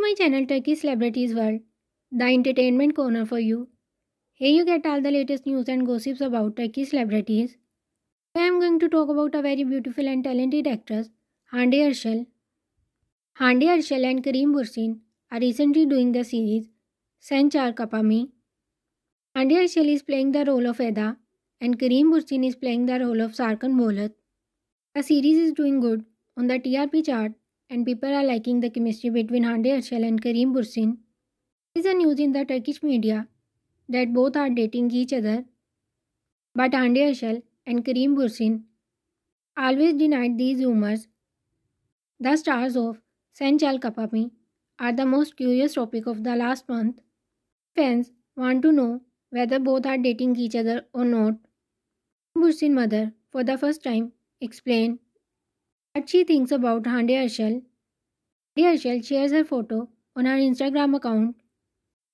to my channel Turkey Celebrities World, the entertainment corner for you. Here you get all the latest news and gossips about Turkey celebrities. Today I am going to talk about a very beautiful and talented actress, Hande Ershel. Hande Ershel and Kareem Bursin are recently doing the series Sanchar Kapami. Hande Ershel is playing the role of Eda and Kareem Bursin is playing the role of Sarkan Bolat. The series is doing good on the TRP chart and people are liking the chemistry between Hande Erçel and Karim Bursin. There is a news in the Turkish media that both are dating each other, but Hande Erçel and Karim Bursin always denied these rumors. The stars of Senchal Kapami are the most curious topic of the last month. Fans want to know whether both are dating each other or not. Bursin's mother, for the first time, explained what she thinks about Hande Ashal. Handia Ashal shares her photo on her Instagram account.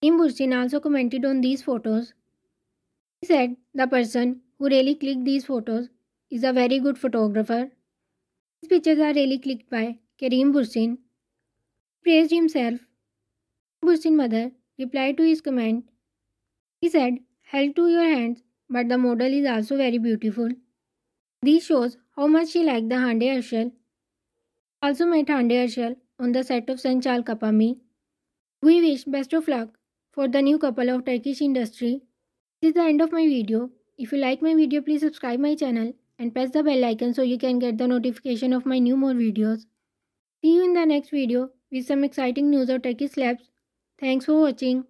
Kim Bursin also commented on these photos. He said the person who really clicked these photos is a very good photographer. These pictures are really clicked by Kareem Bursin. He praised himself. Bursin's mother replied to his comment. He said, Held to your hands, but the model is also very beautiful. This shows how much she liked the Hande Ashel. Also met Hande Ashel on the set of Sanchal Kapami. We wish best of luck for the new couple of Turkish industry. This is the end of my video. If you like my video, please subscribe my channel and press the bell icon so you can get the notification of my new more videos. See you in the next video with some exciting news of Turkish labs. Thanks for watching.